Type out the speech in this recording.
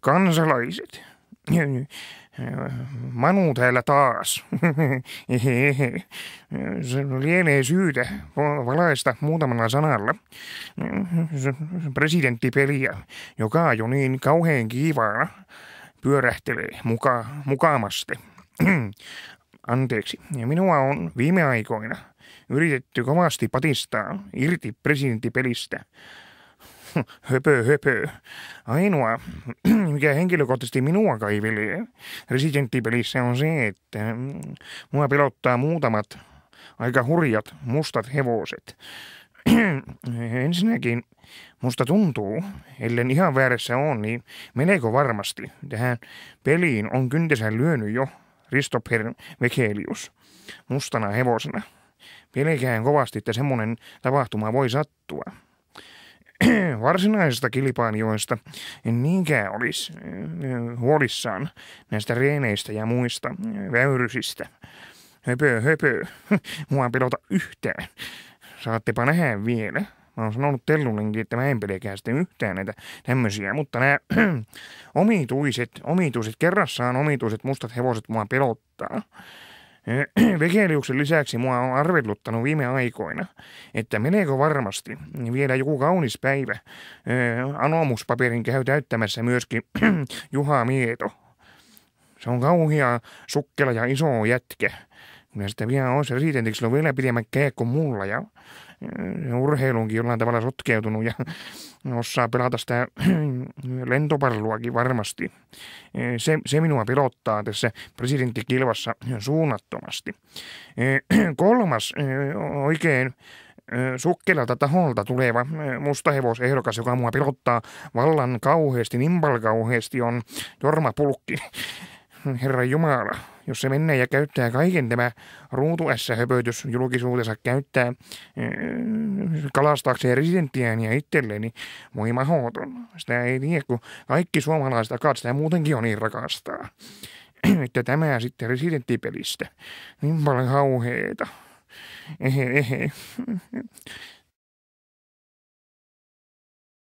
kansalaiset. Niin, Manu täällä taas. Se lienee syytä valaista muutamalla sanalla presidenttipeliä, joka jo niin kauhean kiivaana pyörähtelee muka, mukaamasti. Anteeksi, minua on viime aikoina yritetty kovasti patistaa irti presidenttipelistä – höpö, höpö. Ainoa, mikä henkilökohtaisesti minua kaivelee residenttipelissä on se, että mm, mua pelottaa muutamat aika hurjat mustat hevoset. Ensinnäkin musta tuntuu, ellen ihan väärässä on, niin meneekö varmasti tähän peliin on kyntensä lyönyt jo Ristopher Vekelius mustana hevosena. Pelkään kovasti, että semmoinen tapahtuma voi sattua. varsinaisesta kilpailijoista en niinkään olisi eh, huolissaan näistä reeneistä ja muista eh, väyrysistä. Höpö, höpö. Mua ei pelota yhtään. Saattepa nähdä vielä. Mä oon sanonut Tellunenkin, että mä en pelkää sitten yhtään näitä tämmöisiä, mutta nämä omituiset, omituiset, kerrassaan omituiset mustat hevoset mua pelottaa. Vegeliuksen lisäksi mua on arveluttanut viime aikoina, että meneekö varmasti vielä joku kaunis päivä anomuspaperin käy täyttämässä myöskin Juha Mieto. Se on kauhia sukkela ja iso jätkä sitten vielä on se residentiksi, sillä on vielä pidemmän kää kuin mulla ja urheiluunkin jollain tavalla sotkeutunut ja osaa pelata sitä lentoparluakin varmasti. E, se, se minua pelottaa tässä presidenttikilvassa suunnattomasti. E, kolmas e, oikein sukkelalta taholta tuleva mustahevosehdokas, joka mua pelottaa vallan kauheasti, nimbal kauheasti, on Jorma Pulkki. Herra Jumala, jos se menee ja käyttää kaiken tämä ruutuässä höpötys julkisuutensa käyttää eh, kalastaakseen residenttiään ja itselleen, niin voi mahoton. Sitä ei tiedä, kun kaikki suomalaiset akat sitä muutenkin on niin rakastaa. että tämä sitten residenttipelistä. Niin paljon hauheita. Ehe, ehe.